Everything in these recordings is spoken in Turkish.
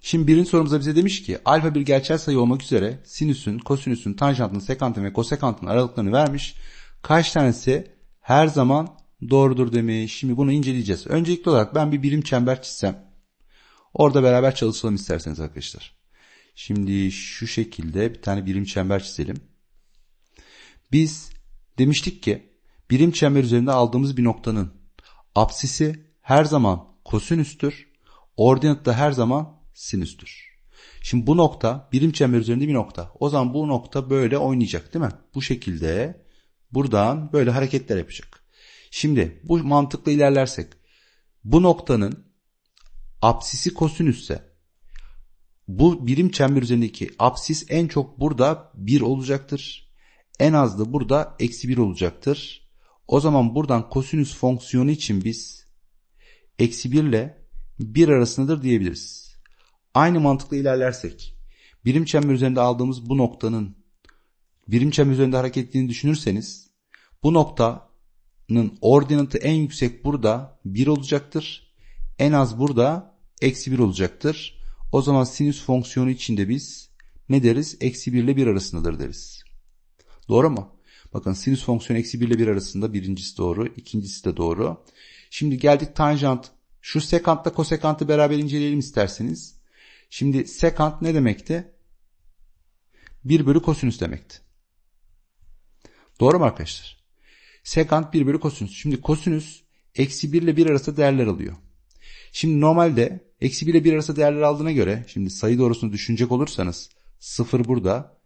Şimdi birinci sorumuza bize demiş ki alfa bir gerçel sayı olmak üzere sinüsün, kosinüsün, tanjantın, sekantın ve kosekantın aralıklarını vermiş. Kaç tanesi her zaman doğrudur demiş. Şimdi bunu inceleyeceğiz. Öncelikli olarak ben bir birim çember çizsem. Orada beraber çalışalım isterseniz arkadaşlar. Şimdi şu şekilde bir tane birim çember çizelim. Biz demiştik ki birim çember üzerinde aldığımız bir noktanın absisi her zaman kosinüstür. Ordinat da her zaman sinüstür. Şimdi bu nokta birim çember üzerinde bir nokta. O zaman bu nokta böyle oynayacak değil mi? Bu şekilde buradan böyle hareketler yapacak. Şimdi bu mantıkla ilerlersek bu noktanın apsisi kosinüsse bu birim çember üzerindeki apsis en çok burada 1 olacaktır. En az da burada eksi 1 olacaktır. O zaman buradan kosinüs fonksiyonu için biz eksi 1 ile 1 arasındadır diyebiliriz. Aynı mantıkla ilerlersek birim çember üzerinde aldığımız bu noktanın birim çember üzerinde hareket ettiğini düşünürseniz bu noktanın ordinatı en yüksek burada 1 olacaktır. En az burada eksi 1 olacaktır. O zaman sinüs fonksiyonu içinde biz ne deriz? Eksi 1 ile 1 arasındadır deriz. Doğru mu? Bakın sinüs fonksiyonu eksi 1 ile 1 arasında birincisi doğru, ikincisi de doğru. Şimdi geldik tanjant. Şu sekantla kosekantı beraber inceleyelim isterseniz. Şimdi sekant ne demekti? 1 bölü kosinüs demekti. Doğru mu arkadaşlar? Sekant 1 bölü kosinüs. Şimdi kosinüs eksi 1 ile 1 arasında değerler alıyor. Şimdi normalde eksi 1 ile 1 arasında değerler aldığına göre şimdi sayı doğrusunu düşünecek olursanız 0 burada,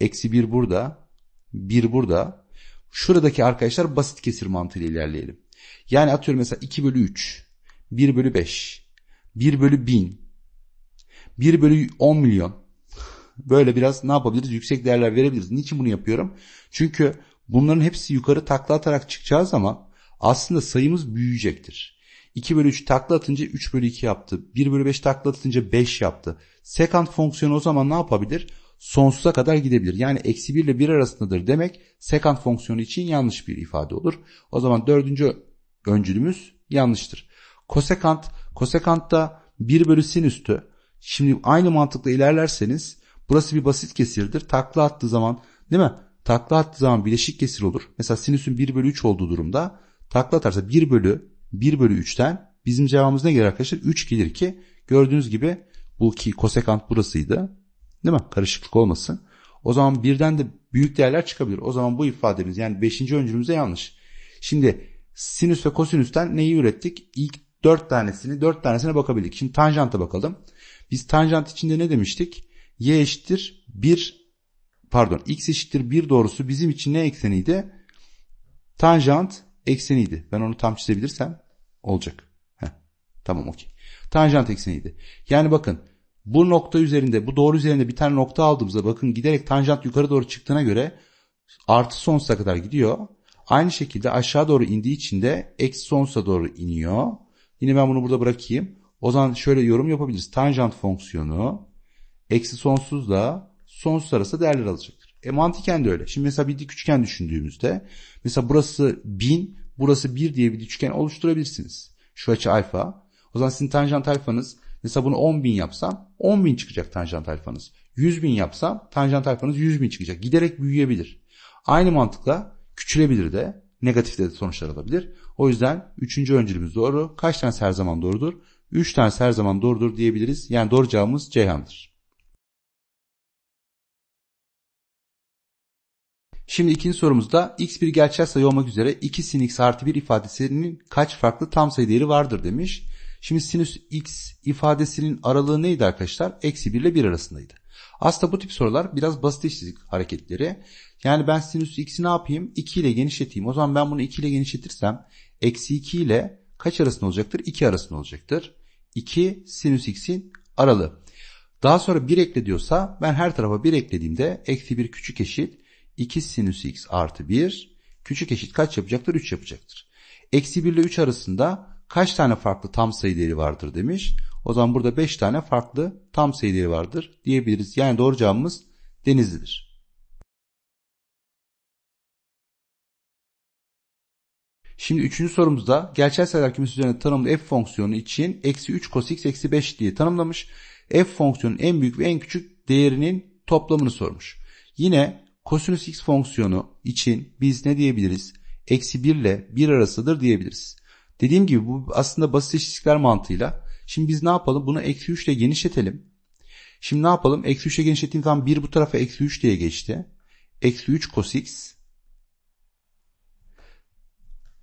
eksi 1 burada, 1 burada. Şuradaki arkadaşlar basit kesir mantığıyla ilerleyelim. Yani atıyorum mesela 2 bölü 3, 1 bölü 5, 1 bölü 1000, 1 bölü 10 milyon. Böyle biraz ne yapabiliriz? Yüksek değerler verebiliriz. Niçin bunu yapıyorum? Çünkü bunların hepsi yukarı takla atarak çıkacağız ama aslında sayımız büyüyecektir. 2 bölü 3 takla atınca 3 bölü 2 yaptı. 1 bölü 5 takla atınca 5 yaptı. Second fonksiyonu o zaman ne yapabilir? Sonsuza kadar gidebilir. Yani eksi 1 ile 1 arasındadır demek second fonksiyonu için yanlış bir ifade olur. O zaman dördüncü öncülümüz yanlıştır. Kosekant, kosekant da 1 bölü sin üstü Şimdi aynı mantıkla ilerlerseniz burası bir basit kesirdir. Takla attığı zaman değil mi? Takla attığı zaman bileşik kesir olur. Mesela sinüsün 1 bölü 3 olduğu durumda takla atarsa 1 bölü 1 bölü 3'ten bizim cevabımız ne gelir arkadaşlar? 3 gelir ki gördüğünüz gibi bu ki kosekant burasıydı. Değil mi? Karışıklık olmasın. O zaman birden de büyük değerler çıkabilir. O zaman bu ifademiz yani 5. öncülümüzde yanlış. Şimdi sinüs ve kosinüsten neyi ürettik? İlk 4 tanesini 4 tanesine bakabildik. Şimdi tanjanta bakalım. Biz tanjant içinde ne demiştik? Y eşittir 1 pardon x eşittir 1 doğrusu bizim için ne ekseniydi? Tanjant ekseniydi. Ben onu tam çizebilirsem olacak. Heh, tamam okey. Tanjant ekseniydi. Yani bakın bu nokta üzerinde bu doğru üzerinde bir tane nokta aldığımızda bakın giderek tanjant yukarı doğru çıktığına göre artı sonsuza kadar gidiyor. Aynı şekilde aşağı doğru indiği için de eksi sonsuza doğru iniyor. Yine ben bunu burada bırakayım. O zaman şöyle yorum yapabiliriz. Tanjant fonksiyonu eksi sonsuzla sonsuz arası değerler alacaktır. E mantıken de öyle. Şimdi mesela bir dik üçgen düşündüğümüzde mesela burası 1000 burası 1 diye bir üçgen oluşturabilirsiniz. Şu açı alfa. O zaman sizin tanjant alfanız mesela bunu 10.000 yapsam 10.000 çıkacak tanjant alfanız. 100.000 yapsam tanjant alfanız 100.000 çıkacak. Giderek büyüyebilir. Aynı mantıkla küçülebilir de negatif de sonuçlar alabilir. O yüzden üçüncü öncülümüz doğru. Kaç tanesi her zaman doğrudur? Üç tanesi her zaman doğrudur diyebiliriz. Yani doğru cevabımız Ceyhan'dır. Şimdi ikinci sorumuzda x bir gerçel sayı olmak üzere 2 sin x artı 1 ifadesinin kaç farklı tam sayı değeri vardır demiş. Şimdi sinüs x ifadesinin aralığı neydi arkadaşlar? Eksi 1 ile 1 arasındaydı. Aslında bu tip sorular biraz basit işsizlik hareketleri. Yani ben sinüs x'i ne yapayım? 2 ile genişleteyim. O zaman ben bunu 2 ile genişletirsem eksi 2 ile kaç arasında olacaktır? 2 arasında olacaktır. 2 sinüs x'in aralığı. Daha sonra 1 ekle diyorsa ben her tarafa 1 eklediğimde eksi 1 küçük eşit 2 sinüs x artı 1 küçük eşit kaç yapacaktır? 3 yapacaktır. Eksi 1 ile 3 arasında kaç tane farklı tam sayı değeri vardır demiş. O zaman burada 5 tane farklı tam sayı değeri vardır diyebiliriz. Yani doğru cevabımız Denizli'dir. Şimdi üçüncü sorumuzda gerçel sayılar kümesi üzerine tanımlı f fonksiyonu için eksi 3 cos x eksi 5 diye tanımlamış. F fonksiyonun en büyük ve en küçük değerinin toplamını sormuş. Yine kosinüs x fonksiyonu için biz ne diyebiliriz? Eksi 1 ile 1 arasıdır diyebiliriz. Dediğim gibi bu aslında basit eşitlikler mantığıyla. Şimdi biz ne yapalım? Bunu eksi 3 ile genişletelim. Şimdi ne yapalım? Eksi 3 ile genişlettiğim zaman 1 bu tarafa eksi 3 diye geçti. Eksi 3 cos x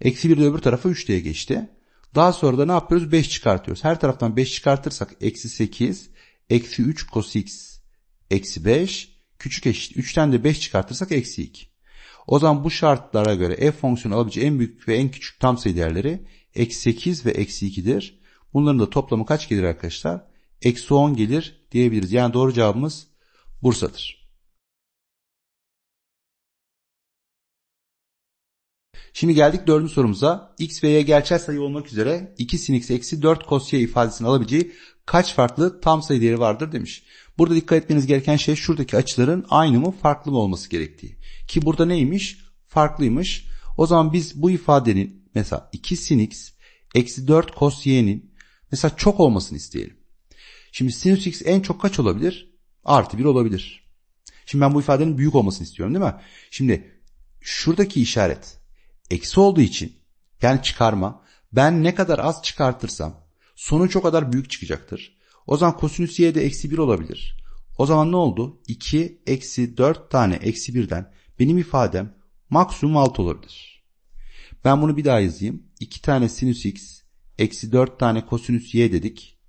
Eksi 1 de öbür tarafa 3 diye geçti. Daha sonra da ne yapıyoruz? 5 çıkartıyoruz. Her taraftan 5 çıkartırsak eksi 8, eksi 3 cos x, eksi 5 küçük eşit. 3'ten de 5 çıkartırsak eksi 2. O zaman bu şartlara göre f fonksiyonu alabileceği en büyük ve en küçük tam sayı değerleri eksi 8 ve eksi 2'dir. Bunların da toplamı kaç gelir arkadaşlar? Eksi 10 gelir diyebiliriz. Yani doğru cevabımız Bursa'dır. Şimdi geldik dördüncü sorumuza. X ve Y gerçel sayı olmak üzere 2 sin x eksi 4 cos y ifadesini alabileceği kaç farklı tam sayı değeri vardır demiş. Burada dikkat etmeniz gereken şey şuradaki açıların aynı mı farklı mı olması gerektiği. Ki burada neymiş? Farklıymış. O zaman biz bu ifadenin mesela 2 sin x eksi 4 cos y'nin mesela çok olmasını isteyelim. Şimdi sinüs x en çok kaç olabilir? Artı 1 olabilir. Şimdi ben bu ifadenin büyük olmasını istiyorum değil mi? Şimdi şuradaki işaret eksi olduğu için yani çıkarma ben ne kadar az çıkartırsam sonuç o kadar büyük çıkacaktır. O zaman kosinüs y de eksi 1 olabilir. O zaman ne oldu? 2 eksi 4 tane eksi 1'den benim ifadem maksimum 6 olabilir. Ben bunu bir daha yazayım. 2 tane sinüs x eksi 4 tane kosinüs y dedik.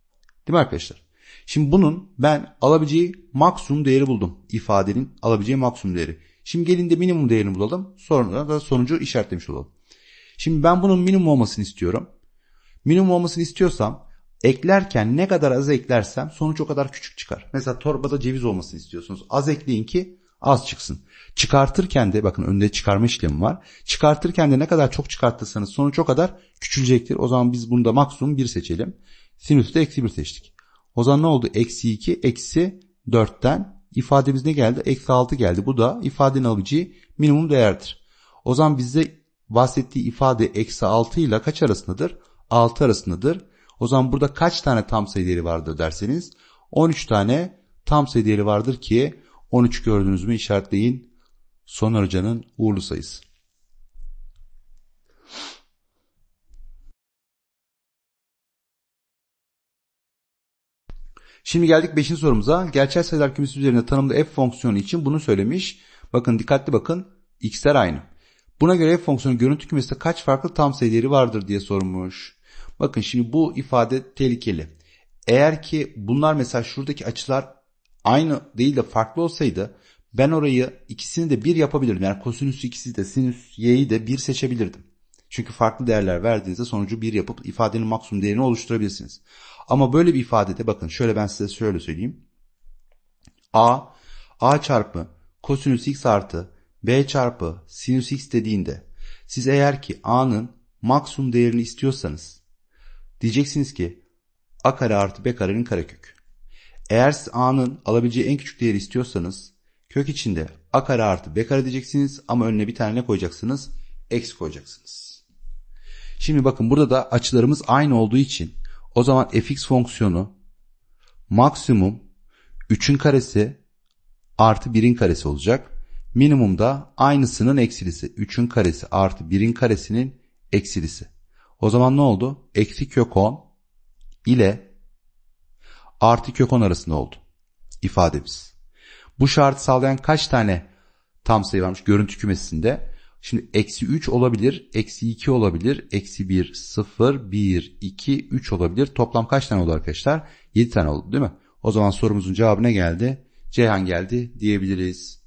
Değil mi arkadaşlar? Şimdi bunun ben alabileceği maksimum değeri buldum. İfadenin alabileceği maksimum değeri. Şimdi gelin de minimum değerini bulalım. Sonra da sonucu işaretlemiş olalım. Şimdi ben bunun minimum olmasını istiyorum. Minimum olmasını istiyorsam eklerken ne kadar az eklersem sonuç o kadar küçük çıkar. Mesela torbada ceviz olmasını istiyorsunuz. Az ekleyin ki az çıksın. Çıkartırken de bakın önde çıkarma işlemi var. Çıkartırken de ne kadar çok çıkartırsanız sonuç o kadar küçülecektir. O zaman biz bunu da maksimum 1 seçelim. Sinüsü de eksi 1 seçtik. O zaman ne oldu? Eksi 2 eksi 4'ten ifademiz ne geldi? Eksi 6 geldi. Bu da ifadenin alabileceği minimum değerdir. O zaman bize bahsettiği ifade eksi 6 ile kaç arasındadır? 6 arasındadır. O zaman burada kaç tane tam sayı değeri vardır derseniz 13 tane tam sayı değeri vardır ki 13 gördüğünüz mü işaretleyin. son Hoca'nın uğurlu sayısı. Şimdi geldik 5. sorumuza. Gerçel sayılar kümesi üzerinde tanımlı f fonksiyonu için bunu söylemiş. Bakın dikkatli bakın. X'ler aynı. Buna göre f fonksiyonu görüntü kümesinde kaç farklı tam sayıları vardır diye sormuş. Bakın şimdi bu ifade tehlikeli. Eğer ki bunlar mesela şuradaki açılar aynı değil de farklı olsaydı ben orayı ikisini de bir yapabilirdim. Yani kosinüs ikisi de sinüs y'yi de bir seçebilirdim. Çünkü farklı değerler verdiğinizde sonucu bir yapıp ifadenin maksimum değerini oluşturabilirsiniz. Ama böyle bir ifadede bakın şöyle ben size şöyle söyleyeyim. A, A çarpı kosinüs x artı B çarpı sinüs x dediğinde siz eğer ki A'nın maksimum değerini istiyorsanız diyeceksiniz ki A kare artı B karenin karekök. Eğer siz A'nın alabileceği en küçük değeri istiyorsanız kök içinde A kare artı B kare diyeceksiniz ama önüne bir tane koyacaksınız? Eksi koyacaksınız. Şimdi bakın burada da açılarımız aynı olduğu için o zaman fx fonksiyonu maksimum 3'ün karesi artı 1'in karesi olacak. Minimum da aynısının eksilisi. 3'ün karesi artı 1'in karesinin eksilisi. O zaman ne oldu? Eksi kök 10 ile artı kök 10 arasında oldu ifademiz. Bu şartı sağlayan kaç tane tam sayı varmış görüntü kümesinde? Şimdi eksi 3 olabilir, eksi 2 olabilir, eksi 1, 0, 1, 2, 3 olabilir. Toplam kaç tane oldu arkadaşlar? 7 tane oldu değil mi? O zaman sorumuzun cevabı ne geldi? Ceyhan geldi diyebiliriz.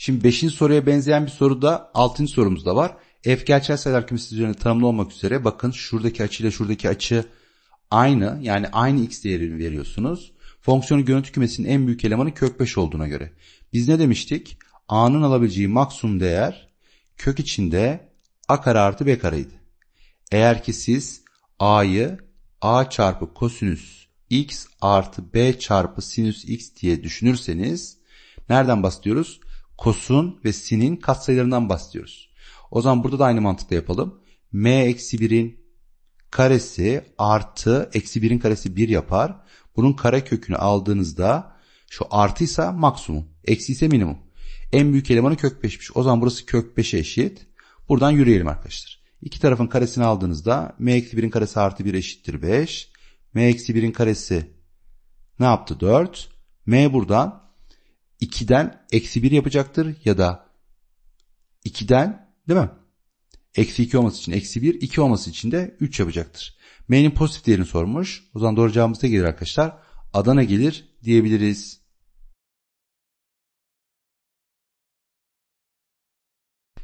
Şimdi 5. soruya benzeyen bir soru da 6. sorumuzda var. F gerçel sayılar kümesi üzerine tanımlı olmak üzere bakın şuradaki açıyla şuradaki açı aynı. Yani aynı x değerini veriyorsunuz. Fonksiyonun görüntü kümesinin en büyük elemanı kök 5 olduğuna göre. Biz ne demiştik? A'nın alabileceği maksimum değer kök içinde A kare artı B kareydi. Eğer ki siz A'yı A çarpı kosinüs x artı b çarpı sinüs x diye düşünürseniz nereden bahsediyoruz? Kosun ve sinin katsayılarından bahsediyoruz. O zaman burada da aynı mantıkla yapalım. m eksi 1'in karesi artı eksi 1'in karesi 1 yapar. Bunun kare kökünü aldığınızda şu artıysa maksimum, eksi ise minimum. En büyük elemanı kök 5'miş. O zaman burası kök 5'e eşit. Buradan yürüyelim arkadaşlar. İki tarafın karesini aldığınızda m eksi 1'in karesi artı 1 eşittir 5. m eksi 1'in karesi ne yaptı? 4. m buradan 2'den eksi 1 yapacaktır ya da 2'den değil mi? Eksi 2 olması için eksi 1, 2 olması için de 3 yapacaktır. M'nin pozitif değerini sormuş. O zaman doğru cevabımız da gelir arkadaşlar. Adana gelir diyebiliriz.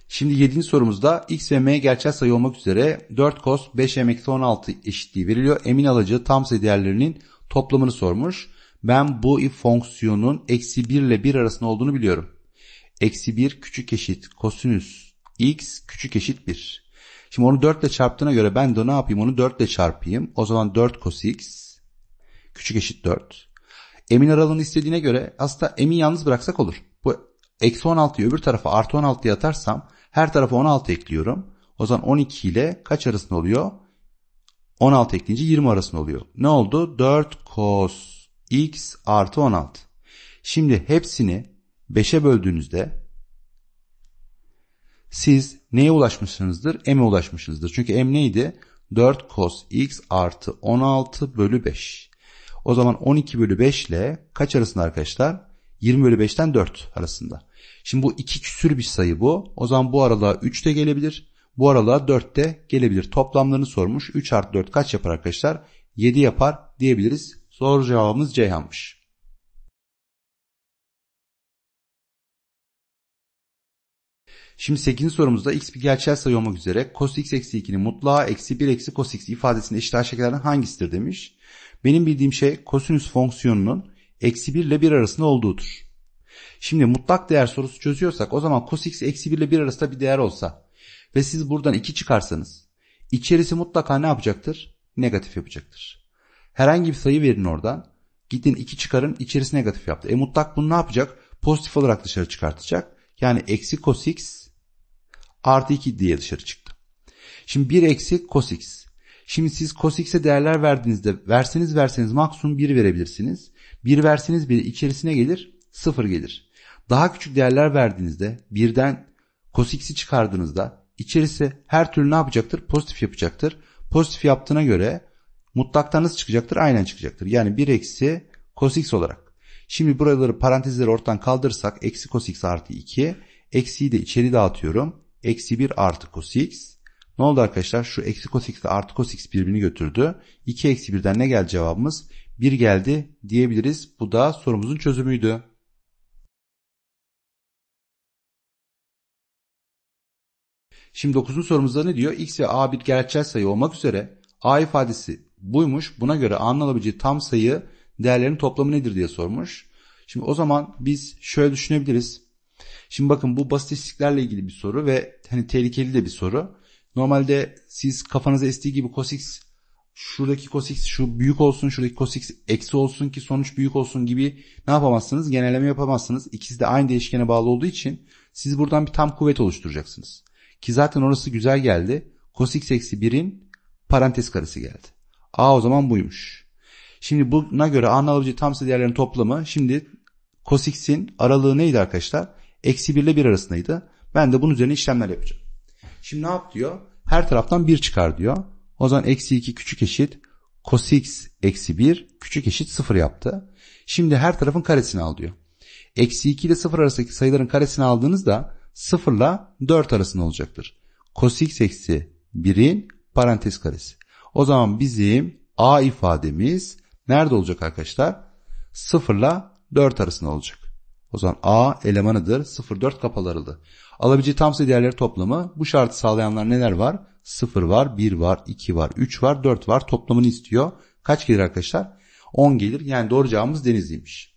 Şimdi 7. sorumuzda x ve m gerçek sayı olmak üzere 4 cos 5m eksi 16 eşitliği veriliyor. Emin alıcı tam sayı değerlerinin toplamını sormuş. Ben bu if fonksiyonun eksi 1 ile 1 arasında olduğunu biliyorum. Eksi 1 küçük eşit kosinüs x küçük eşit 1. Şimdi onu 4 ile çarptığına göre ben de ne yapayım onu 4 ile çarpayım. O zaman 4 cos x küçük eşit 4. Emin aralığını istediğine göre aslında emin yalnız bıraksak olur. Bu eksi 16'yı öbür tarafa artı 16'ya atarsam her tarafa 16 ekliyorum. O zaman 12 ile kaç arasında oluyor? 16 ekleyince 20 arasında oluyor. Ne oldu? 4 cos x artı 16. Şimdi hepsini 5'e böldüğünüzde siz neye ulaşmışsınızdır? M'e ulaşmışsınızdır. Çünkü M neydi? 4 cos x artı 16 bölü 5. O zaman 12 bölü 5 ile kaç arasında arkadaşlar? 20 bölü 5'ten 4 arasında. Şimdi bu iki küsür bir sayı bu. O zaman bu aralığa 3 de gelebilir. Bu aralığa 4 de gelebilir. Toplamlarını sormuş. 3 artı 4 kaç yapar arkadaşlar? 7 yapar diyebiliriz. Soru cevabımız Ceyhan'mış. Şimdi 8. sorumuzda x bir gerçel sayı olmak üzere cos x eksi 2'nin mutlağı eksi 1 eksi cos x ifadesinin eşit şekillerden hangisidir demiş. Benim bildiğim şey kosinüs fonksiyonunun eksi 1 ile 1 arasında olduğudur. Şimdi mutlak değer sorusu çözüyorsak o zaman cos x eksi 1 ile 1 arasında bir değer olsa ve siz buradan 2 çıkarsanız içerisi mutlaka ne yapacaktır? Negatif yapacaktır. Herhangi bir sayı verin oradan. Gidin 2 çıkarın içerisi negatif yaptı. E mutlak bunu ne yapacak? Pozitif olarak dışarı çıkartacak. Yani eksi cos x artı 2 diye dışarı çıktı. Şimdi 1 eksi cos x. Şimdi siz cos x'e değerler verdiğinizde verseniz verseniz maksimum 1 verebilirsiniz. 1 verseniz 1 içerisine gelir 0 gelir. Daha küçük değerler verdiğinizde birden cos x'i çıkardığınızda içerisi her türlü ne yapacaktır? Pozitif yapacaktır. Pozitif yaptığına göre mutlaktanız çıkacaktır? Aynen çıkacaktır. Yani 1 eksi cos x olarak. Şimdi buraları parantezleri ortadan kaldırırsak eksi cos x artı 2. Eksiyi de içeri dağıtıyorum. Eksi 1 artı cos x. Ne oldu arkadaşlar? Şu eksi cos x ile artı cos x birbirini götürdü. 2 eksi 1'den ne geldi cevabımız? 1 geldi diyebiliriz. Bu da sorumuzun çözümüydü. Şimdi 9. sorumuzda ne diyor? X ve A bir gerçel sayı olmak üzere A ifadesi buymuş. Buna göre A'nın alabileceği tam sayı değerlerin toplamı nedir diye sormuş. Şimdi o zaman biz şöyle düşünebiliriz. Şimdi bakın bu basit istatistiklerle ilgili bir soru ve hani tehlikeli de bir soru. Normalde siz kafanıza estiği gibi cos x şuradaki cos şu büyük olsun şuradaki cos x eksi olsun ki sonuç büyük olsun gibi ne yapamazsınız? Genelleme yapamazsınız. İkisi de aynı değişkene bağlı olduğu için siz buradan bir tam kuvvet oluşturacaksınız. Ki zaten orası güzel geldi. Cos x eksi 1'in parantez karesi geldi. A o zaman buymuş. Şimdi buna göre A'nın alabileceği tam sayı değerlerin toplamı şimdi cos aralığı neydi arkadaşlar? Eksi 1 ile 1 arasındaydı. Ben de bunun üzerine işlemler yapacağım. Şimdi ne yap diyor? Her taraftan 1 çıkar diyor. O zaman eksi 2 küçük eşit cos x eksi 1 küçük eşit 0 yaptı. Şimdi her tarafın karesini al diyor. Eksi 2 ile 0 arasındaki sayıların karesini aldığınızda 0 ile 4 arasında olacaktır. Cos x eksi 1'in parantez karesi. O zaman bizim a ifademiz nerede olacak arkadaşlar? 0 ile 4 arasında olacak. O zaman A elemanıdır. 0,4 kapalarıldı. Alabileceği tam sayı değerleri toplamı. Bu şartı sağlayanlar neler var? 0 var, 1 var, 2 var, 3 var, 4 var. Toplamını istiyor. Kaç gelir arkadaşlar? 10 gelir. Yani doğru cevabımız Denizli'ymiş.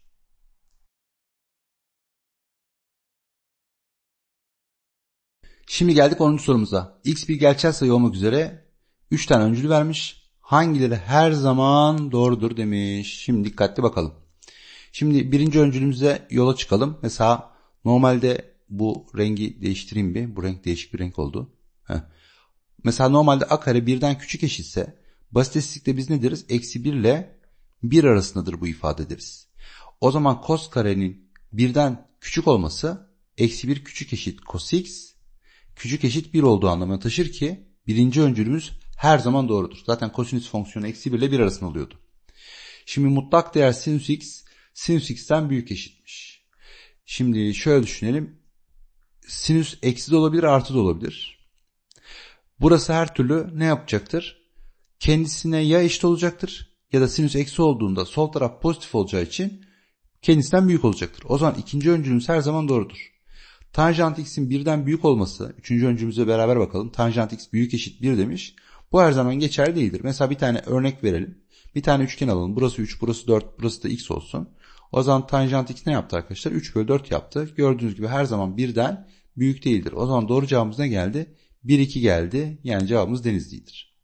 Şimdi geldik 10. sorumuza. X bir gerçel sayı olmak üzere 3 tane öncül vermiş. Hangileri her zaman doğrudur demiş. Şimdi dikkatli bakalım. Şimdi birinci öncülümüze yola çıkalım. Mesela normalde bu rengi değiştireyim bir. Bu renk değişik bir renk oldu. Heh. Mesela normalde a kare birden küçük eşitse basit eşitlikte biz ne deriz? Eksi 1 ile 1 arasındadır bu ifade deriz. O zaman kos karenin birden küçük olması eksi 1 küçük eşit cos x küçük eşit 1 olduğu anlamına taşır ki birinci öncülümüz her zaman doğrudur. Zaten kosinüs fonksiyonu eksi 1 ile 1 arasında oluyordu. Şimdi mutlak değer sinüs x sinüs x'ten büyük eşitmiş. Şimdi şöyle düşünelim. Sinüs eksi de olabilir artı da olabilir. Burası her türlü ne yapacaktır? Kendisine ya eşit olacaktır ya da sinüs eksi olduğunda sol taraf pozitif olacağı için kendisinden büyük olacaktır. O zaman ikinci öncülümüz her zaman doğrudur. Tanjant x'in birden büyük olması, üçüncü öncümüzle beraber bakalım. Tanjant x büyük eşit 1 demiş. Bu her zaman geçerli değildir. Mesela bir tane örnek verelim. Bir tane üçgen alalım. Burası 3, burası 4, burası da x olsun. O zaman tanjant x ne yaptı arkadaşlar? 3 bölü 4 yaptı. Gördüğünüz gibi her zaman birden büyük değildir. O zaman doğru cevabımız ne geldi? 1, 2 geldi. Yani cevabımız Denizli'dir.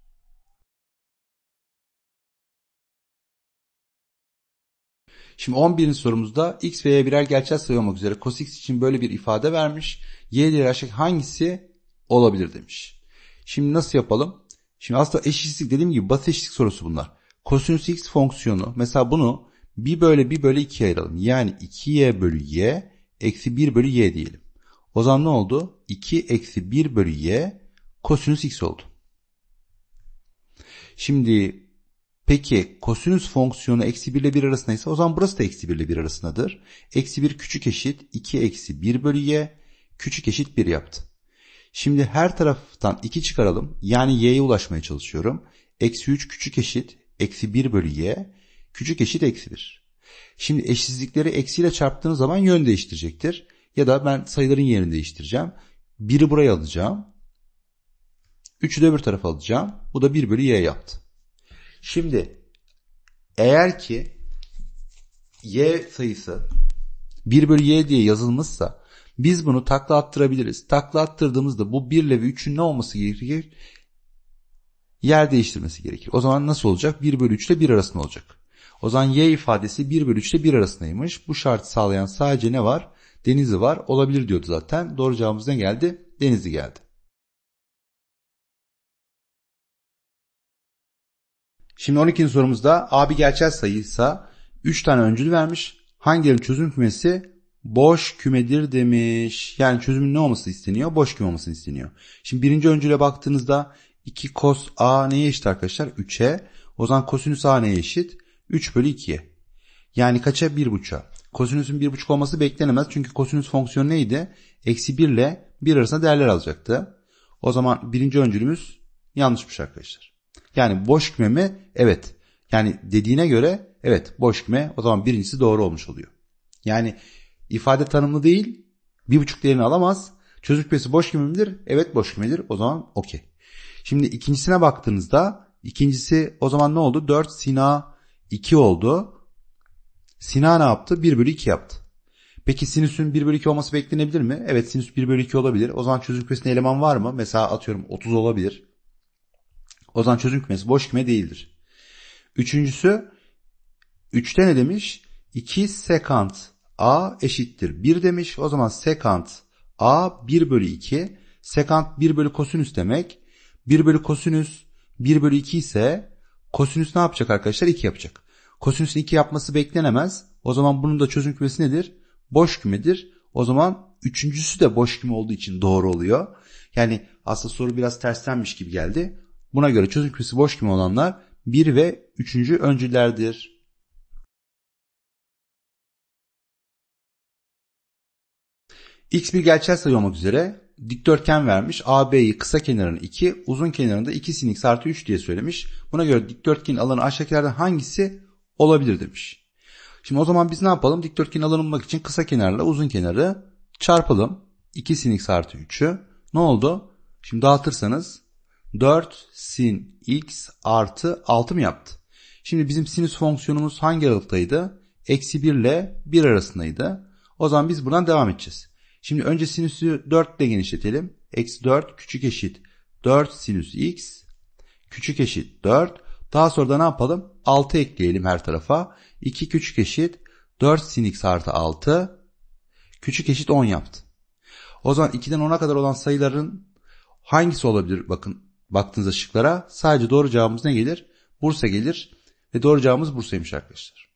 Şimdi 11. sorumuzda x ve y birer gerçel sayı olmak üzere cos x için böyle bir ifade vermiş. Y değeri aşağı hangisi olabilir demiş. Şimdi nasıl yapalım? Şimdi aslında eşitsizlik dediğim gibi basit eşitsizlik sorusu bunlar. Kosinüs x fonksiyonu mesela bunu bir bölü bir bölü 2'ye ayıralım. Yani 2y bölü y eksi 1 bölü y diyelim. O zaman ne oldu? 2 eksi 1 bölü y kosinüs x oldu. Şimdi peki kosinüs fonksiyonu eksi 1 ile 1 arasındaysa o zaman burası da eksi 1 ile 1 arasındadır. Eksi 1 küçük eşit 2 eksi 1 bölü y küçük eşit 1 yaptı. Şimdi her taraftan 2 çıkaralım. Yani y'ye ulaşmaya çalışıyorum. Eksi 3 küçük eşit eksi 1 bölü y küçük eşit eksi 1. Şimdi eşsizlikleri eksiyle çarptığınız zaman yön değiştirecektir. Ya da ben sayıların yerini değiştireceğim. 1'i buraya alacağım. 3'ü de öbür tarafa alacağım. Bu da 1 bölü y yaptı. Şimdi eğer ki y sayısı 1 bölü y diye yazılmışsa biz bunu takla attırabiliriz. Takla attırdığımızda bu 1 ile 3'ün ne olması gerekir? yer değiştirmesi gerekir. O zaman nasıl olacak? 1 bölü 3 ile 1 arasında olacak. O zaman y ifadesi 1 bölü 3 ile 1 arasındaymış. Bu şartı sağlayan sadece ne var? Denizi var. Olabilir diyordu zaten. Doğru cevabımız ne geldi? Denizi geldi. Şimdi 12. sorumuzda abi gerçel sayıysa 3 tane öncül vermiş. Hangilerinin çözüm kümesi boş kümedir demiş. Yani çözümün ne olması isteniyor? Boş küme olması isteniyor. Şimdi birinci öncüle baktığınızda 2 cos a neye eşit arkadaşlar? 3'e. O zaman kosinüs a neye eşit? 3 bölü 2'ye. Yani kaça? 1,5'a. Kosinüsün 1,5 olması beklenemez. Çünkü kosinüs fonksiyonu neydi? Eksi 1 ile 1 arasında değerler alacaktı. O zaman birinci öncülümüz yanlışmış arkadaşlar. Yani boş küme mi? Evet. Yani dediğine göre evet boş küme o zaman birincisi doğru olmuş oluyor. Yani ifade tanımlı değil. Bir buçuk değerini alamaz. Çözük kümesi boş küme midir? Evet boş kümedir. O zaman okey. Şimdi ikincisine baktığınızda ikincisi o zaman ne oldu? 4 sina 2 oldu. Sina ne yaptı? 1 bölü 2 yaptı. Peki sinüsün 1 bölü 2 olması beklenebilir mi? Evet sinüs 1 bölü 2 olabilir. O zaman çözüm kümesinde eleman var mı? Mesela atıyorum 30 olabilir. O zaman çözüm kümesi boş küme değildir. Üçüncüsü 3'te ne demiş? 2 sekant a eşittir 1 demiş. O zaman sekant a 1 bölü 2. Sekant 1 bölü kosinüs demek. 1 bölü kosinüs 1 bölü 2 ise kosinüs ne yapacak arkadaşlar? 2 yapacak. Kosinüsün 2 yapması beklenemez. O zaman bunun da çözüm kümesi nedir? Boş kümedir. O zaman üçüncüsü de boş küme olduğu için doğru oluyor. Yani aslında soru biraz terstenmiş gibi geldi. Buna göre çözüm kümesi boş küme olanlar 1 ve 3. öncülerdir. X bir gerçel sayı olmak üzere dikdörtgen vermiş. AB'yi kısa kenarını 2, uzun kenarını da 2 sin x artı 3 diye söylemiş. Buna göre dikdörtgenin alanı aşağıdakilerden hangisi olabilir demiş. Şimdi o zaman biz ne yapalım? Dikdörtgenin alanı bulmak için kısa kenarla uzun kenarı çarpalım. 2 sin x artı 3'ü. Ne oldu? Şimdi dağıtırsanız 4 sin x artı 6 mı yaptı? Şimdi bizim sinüs fonksiyonumuz hangi aralıktaydı? Eksi 1 ile 1 arasındaydı. O zaman biz buradan devam edeceğiz. Şimdi önce sinüsü 4 ile genişletelim. Eksi 4 küçük eşit 4 sinüs x küçük eşit 4. Daha sonra da ne yapalım? 6 ekleyelim her tarafa. 2 küçük eşit 4 sin x artı 6 küçük eşit 10 yaptı. O zaman 2'den 10'a kadar olan sayıların hangisi olabilir? Bakın baktığınızda şıklara sadece doğru cevabımız ne gelir? Bursa gelir ve doğru cevabımız Bursa'ymış arkadaşlar.